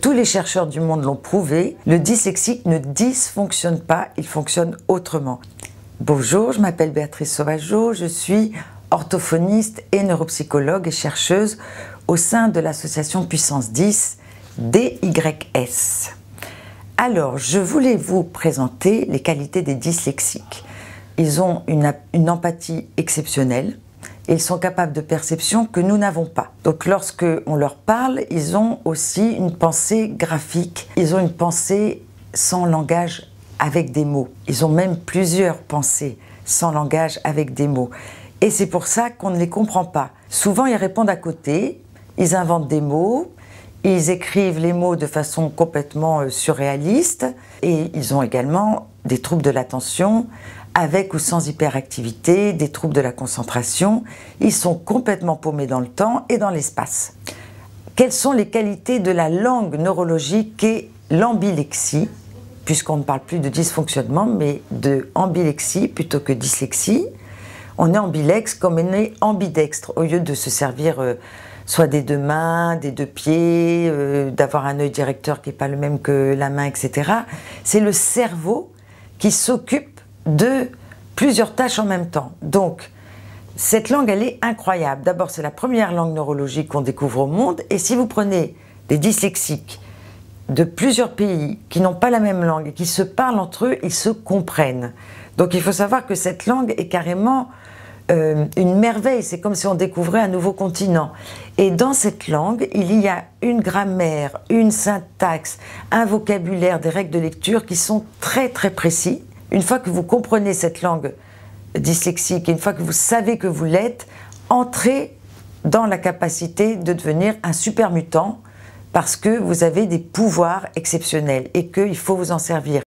Tous les chercheurs du monde l'ont prouvé, le dyslexique ne dysfonctionne pas, il fonctionne autrement. Bonjour, je m'appelle Béatrice Sauvageau, je suis orthophoniste et neuropsychologue et chercheuse au sein de l'association Puissance 10 DYS. Alors, je voulais vous présenter les qualités des dyslexiques. Ils ont une, une empathie exceptionnelle, ils sont capables de perceptions que nous n'avons pas. Donc lorsqu'on leur parle, ils ont aussi une pensée graphique, ils ont une pensée sans langage avec des mots. Ils ont même plusieurs pensées sans langage avec des mots. Et c'est pour ça qu'on ne les comprend pas. Souvent, ils répondent à côté, ils inventent des mots, ils écrivent les mots de façon complètement euh, surréaliste, et ils ont également des troubles de l'attention, avec ou sans hyperactivité, des troubles de la concentration. Ils sont complètement paumés dans le temps et dans l'espace. Quelles sont les qualités de la langue neurologique et l'ambilexie Puisqu'on ne parle plus de dysfonctionnement, mais de ambilexie plutôt que dyslexie. On est ambilex comme on est ambidextre, au lieu de se servir euh, soit des deux mains, des deux pieds, euh, d'avoir un œil directeur qui n'est pas le même que la main, etc. C'est le cerveau qui s'occupe de plusieurs tâches en même temps. Donc, cette langue, elle est incroyable. D'abord, c'est la première langue neurologique qu'on découvre au monde. Et si vous prenez des dyslexiques de plusieurs pays qui n'ont pas la même langue et qui se parlent entre eux, ils se comprennent. Donc, il faut savoir que cette langue est carrément euh, une merveille. C'est comme si on découvrait un nouveau continent. Et dans cette langue, il y a une grammaire, une syntaxe, un vocabulaire, des règles de lecture qui sont très très précis. Une fois que vous comprenez cette langue dyslexique, une fois que vous savez que vous l'êtes, entrez dans la capacité de devenir un super mutant parce que vous avez des pouvoirs exceptionnels et qu'il faut vous en servir.